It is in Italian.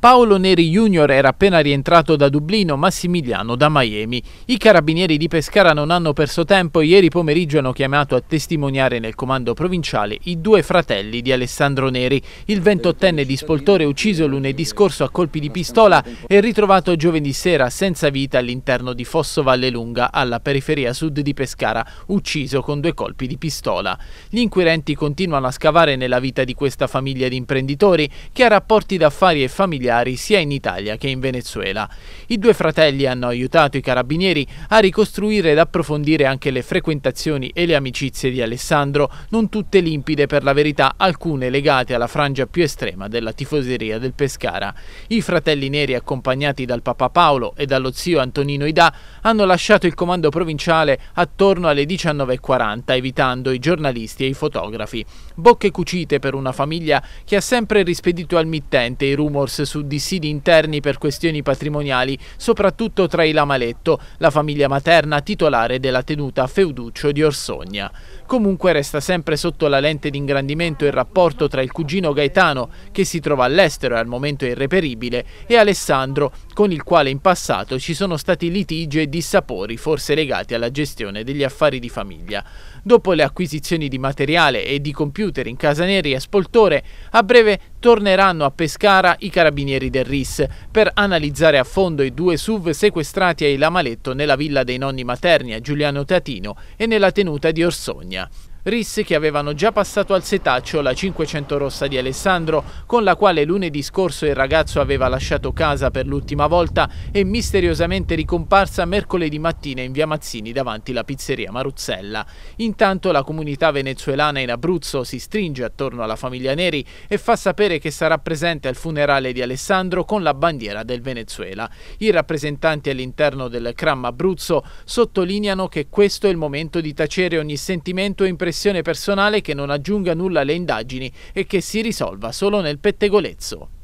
Paolo Neri Junior era appena rientrato da Dublino, Massimiliano da Miami. I carabinieri di Pescara non hanno perso tempo e ieri pomeriggio hanno chiamato a testimoniare nel comando provinciale i due fratelli di Alessandro Neri, il 28enne di Spoltore ucciso lunedì scorso a colpi di pistola e ritrovato giovedì sera senza vita all'interno di Fosso Valle Lunga, alla periferia sud di Pescara, ucciso con due colpi di pistola. Gli inquirenti continuano a scavare nella vita di questa famiglia di imprenditori che ha rapporti d'affari e familiari familiari sia in Italia che in Venezuela. I due fratelli hanno aiutato i carabinieri a ricostruire ed approfondire anche le frequentazioni e le amicizie di Alessandro, non tutte limpide per la verità, alcune legate alla frangia più estrema della tifoseria del Pescara. I fratelli neri accompagnati dal papà Paolo e dallo zio Antonino Ida hanno lasciato il comando provinciale attorno alle 19.40 evitando i giornalisti e i fotografi. Bocche cucite per una famiglia che ha sempre rispedito al mittente i rumors su su dissidi interni per questioni patrimoniali, soprattutto tra i Lamaletto, la famiglia materna titolare della tenuta Feuduccio di Orsogna. Comunque resta sempre sotto la lente d'ingrandimento il rapporto tra il cugino Gaetano, che si trova all'estero e al momento irreperibile, e Alessandro, con il quale in passato ci sono stati litigi e dissapori forse legati alla gestione degli affari di famiglia. Dopo le acquisizioni di materiale e di computer in casa neri a Spoltore, a breve torneranno a Pescara i carabinieri del RIS per analizzare a fondo i due SUV sequestrati ai Lamaletto nella villa dei nonni materni a Giuliano Tatino e nella tenuta di Orsogna. Risse che avevano già passato al setaccio la 500 rossa di Alessandro, con la quale lunedì scorso il ragazzo aveva lasciato casa per l'ultima volta e misteriosamente ricomparsa mercoledì mattina in via Mazzini davanti la pizzeria Maruzzella. Intanto la comunità venezuelana in Abruzzo si stringe attorno alla famiglia Neri e fa sapere che sarà presente al funerale di Alessandro con la bandiera del Venezuela. I rappresentanti all'interno del CRAM Abruzzo sottolineano che questo è il momento di tacere ogni sentimento e impressione un'aggressione personale che non aggiunga nulla alle indagini e che si risolva solo nel pettegolezzo.